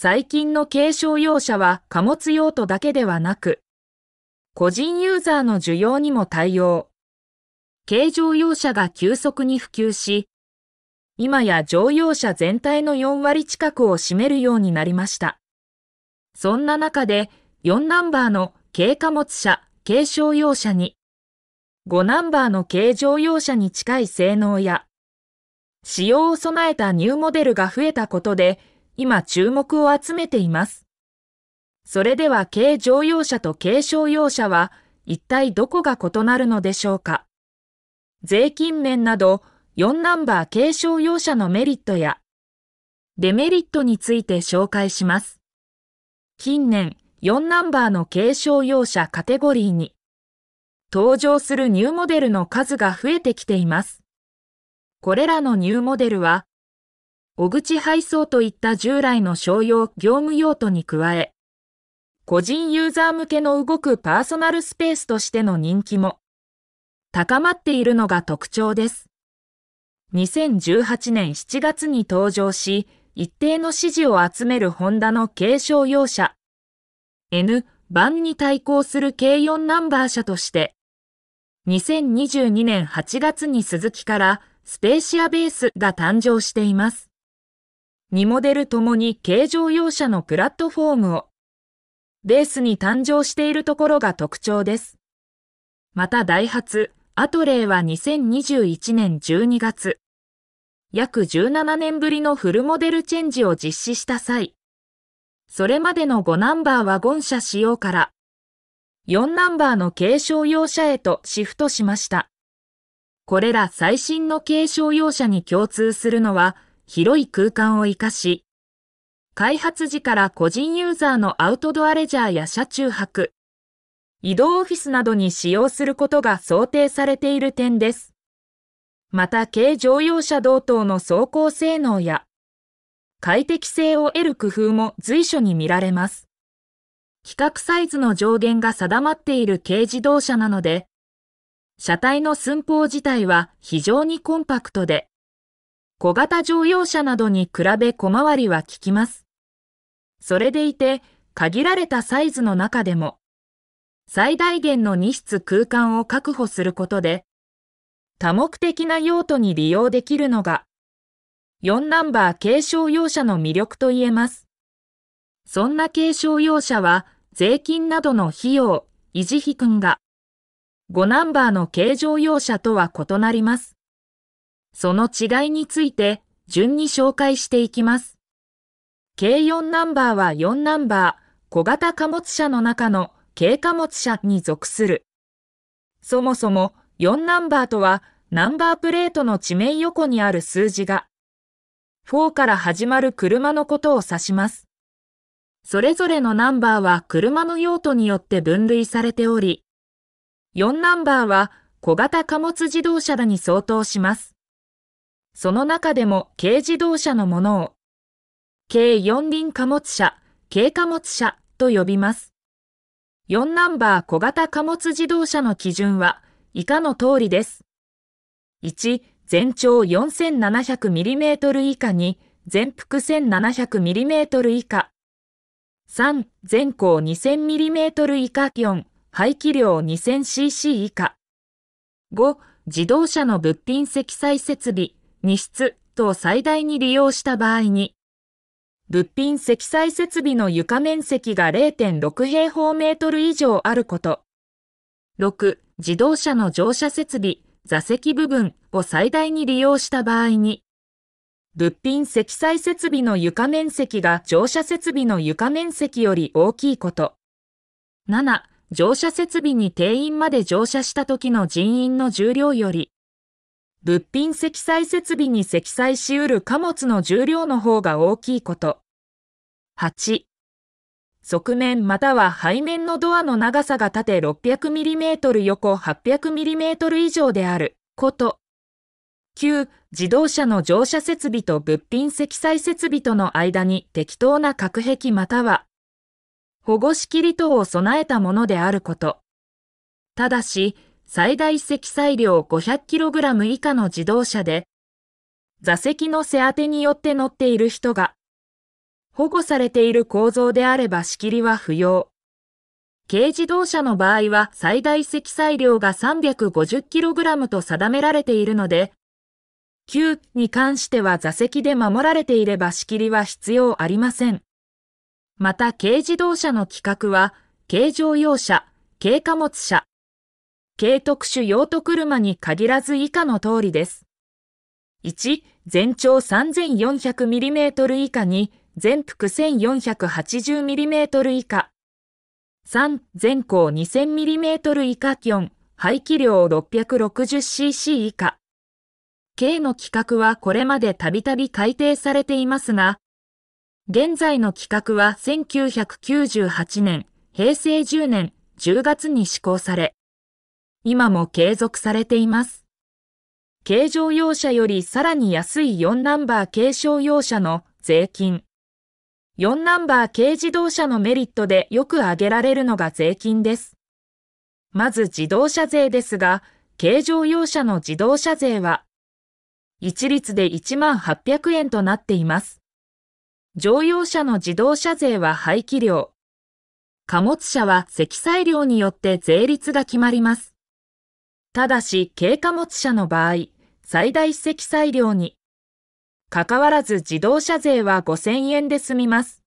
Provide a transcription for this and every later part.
最近の軽症用車は貨物用途だけではなく、個人ユーザーの需要にも対応。軽乗用車が急速に普及し、今や乗用車全体の4割近くを占めるようになりました。そんな中で、4ナンバーの軽貨物車、軽商用車に、5ナンバーの軽乗用車に近い性能や、使用を備えたニューモデルが増えたことで、今注目を集めています。それでは軽乗用車と軽商用車は一体どこが異なるのでしょうか税金面など4ナンバー軽商用車のメリットやデメリットについて紹介します。近年4ナンバーの軽商用車カテゴリーに登場するニューモデルの数が増えてきています。これらのニューモデルは小口配送といった従来の商用業務用途に加え、個人ユーザー向けの動くパーソナルスペースとしての人気も高まっているのが特徴です。2018年7月に登場し、一定の支持を集めるホンダの軽商用車 N 版に対抗する軽4ナンバー車として、2022年8月に鈴木からスペーシアベースが誕生しています。2モデルともに軽乗用車のプラットフォームをベースに誕生しているところが特徴です。またダイハツ、アトレイは2021年12月、約17年ぶりのフルモデルチェンジを実施した際、それまでの5ナンバーワゴン車仕様から、4ナンバーの軽商用車へとシフトしました。これら最新の軽商用車に共通するのは、広い空間を活かし、開発時から個人ユーザーのアウトドアレジャーや車中泊、移動オフィスなどに使用することが想定されている点です。また、軽乗用車同等の走行性能や、快適性を得る工夫も随所に見られます。規格サイズの上限が定まっている軽自動車なので、車体の寸法自体は非常にコンパクトで、小型乗用車などに比べ小回りは効きます。それでいて、限られたサイズの中でも、最大限の荷室空間を確保することで、多目的な用途に利用できるのが、4ナンバー軽商用車の魅力と言えます。そんな軽商用車は、税金などの費用、維持費君が、5ナンバーの軽乗用車とは異なります。その違いについて順に紹介していきます。K4 ナンバーは4ナンバー、小型貨物車の中の軽貨物車に属する。そもそも4ナンバーとはナンバープレートの地名横にある数字が4から始まる車のことを指します。それぞれのナンバーは車の用途によって分類されており、4ナンバーは小型貨物自動車に相当します。その中でも軽自動車のものを、軽四輪貨物車、軽貨物車と呼びます。4ナンバー小型貨物自動車の基準は以下の通りです。1、全長 4700mm 以下に全幅 1700mm 以下。3、全高 2000mm 以下。4、排気量 2000cc 以下。5、自動車の物品積載設備、荷室等最大に利用した場合に、物品積載設備の床面積が0.6平方メートル以上あること。6、自動車の乗車設備、座席部分を最大に利用した場合に、物品積載設備の床面積が乗車設備の床面積より大きいこと。7、乗車設備に定員まで乗車した時の人員の重量より、物品積載設備に積載し得る貨物の重量の方が大きいこと。8、側面または背面のドアの長さが縦 600mm 横 800mm 以上であること。9、自動車の乗車設備と物品積載設備との間に適当な隔壁または保護仕切り等を備えたものであること。ただし、最大積載量 500kg 以下の自動車で、座席の背当てによって乗っている人が、保護されている構造であれば仕切りは不要。軽自動車の場合は最大積載量が 350kg と定められているので、Q に関しては座席で守られていれば仕切りは必要ありません。また軽自動車の規格は、軽乗用車、軽貨物車、軽特殊用途車に限らず以下の通りです。1、全長 3400mm 以下に、全幅 1480mm 以下。3、全高 2000mm 以下4、排気量 660cc 以下。K の規格はこれまでたびたび改定されていますが、現在の規格は1998年、平成10年10月に施行され、今も継続されています。軽乗用車よりさらに安い4ナンバー軽商用車の税金。4ナンバー軽自動車のメリットでよく挙げられるのが税金です。まず自動車税ですが、軽乗用車の自動車税は、一律で1800万円となっています。乗用車の自動車税は排気量。貨物車は積載量によって税率が決まります。ただし軽貨物車の場合、最大積載量に、かかわらず自動車税は5000円で済みます。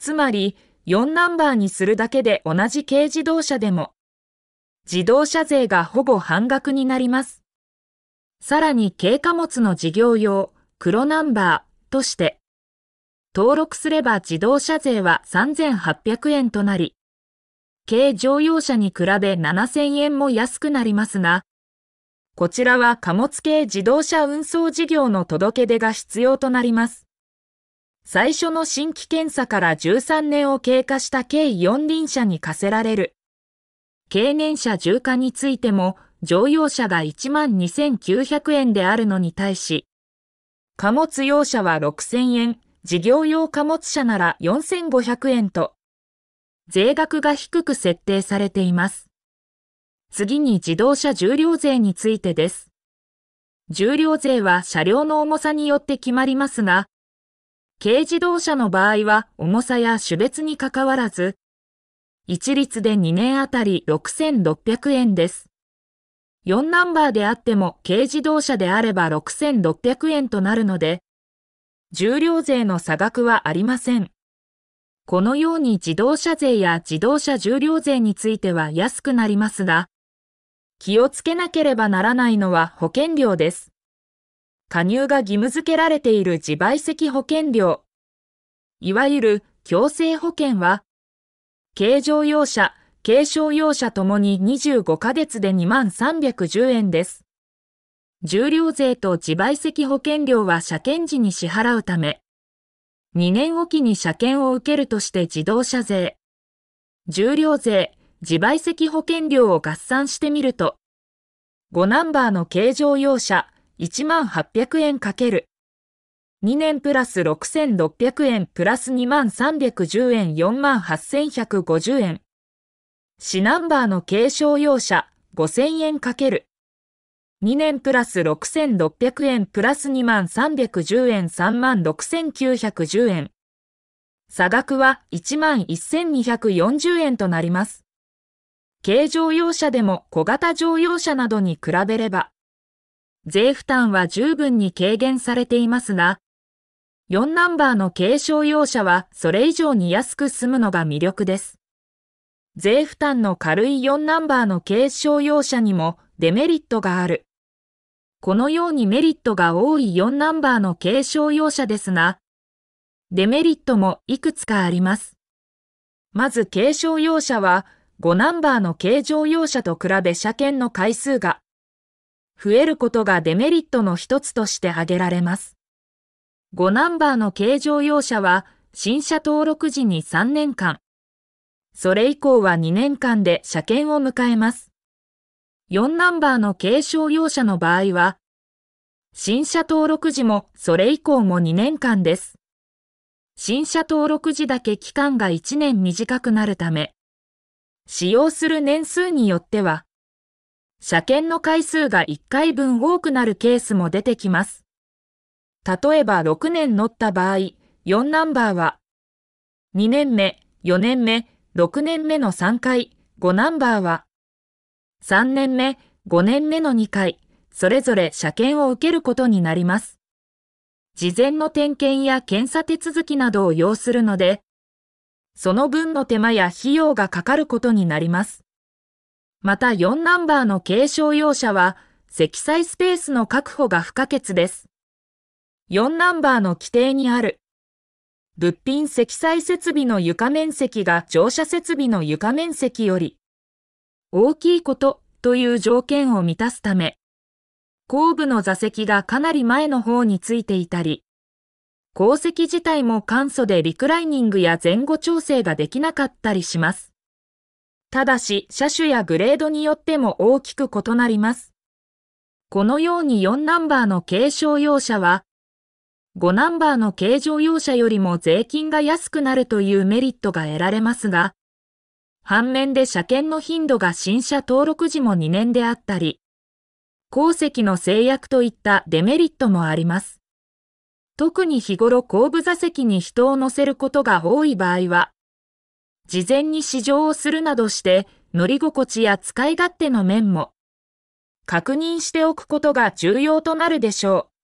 つまり、4ナンバーにするだけで同じ軽自動車でも、自動車税がほぼ半額になります。さらに軽貨物の事業用、黒ナンバーとして、登録すれば自動車税は3800円となり、軽乗用車に比べ7000円も安くなりますが、こちらは貨物系自動車運送事業の届け出が必要となります。最初の新規検査から13年を経過した軽四輪車に課せられる。軽年車重化についても、乗用車が12,900円であるのに対し、貨物用車は6,000円、事業用貨物車なら4,500円と、税額が低く設定されています。次に自動車重量税についてです。重量税は車両の重さによって決まりますが、軽自動車の場合は重さや種別にかかわらず、一律で2年あたり6600円です。4ナンバーであっても軽自動車であれば6600円となるので、重量税の差額はありません。このように自動車税や自動車重量税については安くなりますが、気をつけなければならないのは保険料です。加入が義務付けられている自賠責保険料、いわゆる強制保険は、軽乗用車、軽商用車ともに25ヶ月で2310円です。重量税と自賠責保険料は車検時に支払うため、2年おきに車検を受けるとして自動車税、重量税、自賠責保険料を合算してみると、5ナンバーの軽乗用車1万800円かける2年プラス6600円プラス2万310円4万8150円。四ナンバーの軽乗用車5000円かける2年プラス6600円プラス2万310円3万6910円。差額は1万1240円となります。軽乗用車でも小型乗用車などに比べれば、税負担は十分に軽減されていますが、4ナンバーの軽商用車はそれ以上に安く済むのが魅力です。税負担の軽い4ナンバーの軽商用車にもデメリットがある。このようにメリットが多い4ナンバーの継承用車ですが、デメリットもいくつかあります。まず軽乗用車は5ナンバーの軽乗用車と比べ車検の回数が増えることがデメリットの一つとして挙げられます。5ナンバーの軽乗用車は新車登録時に3年間、それ以降は2年間で車検を迎えます。4ナンバーの軽症用車の場合は、新車登録時もそれ以降も2年間です。新車登録時だけ期間が1年短くなるため、使用する年数によっては、車検の回数が1回分多くなるケースも出てきます。例えば6年乗った場合、4ナンバーは、2年目、4年目、6年目の3回、5ナンバーは、3年目、5年目の2回、それぞれ車検を受けることになります。事前の点検や検査手続きなどを要するので、その分の手間や費用がかかることになります。また4ナンバーの軽商用車は、積載スペースの確保が不可欠です。4ナンバーの規定にある、物品積載設備の床面積が乗車設備の床面積より、大きいことという条件を満たすため、後部の座席がかなり前の方についていたり、鉱石自体も簡素でリクライニングや前後調整ができなかったりします。ただし、車種やグレードによっても大きく異なります。このように4ナンバーの軽商用車は、5ナンバーの軽乗用車よりも税金が安くなるというメリットが得られますが、反面で車検の頻度が新車登録時も2年であったり、鉱石の制約といったデメリットもあります。特に日頃後部座席に人を乗せることが多い場合は、事前に試乗をするなどして乗り心地や使い勝手の面も確認しておくことが重要となるでしょう。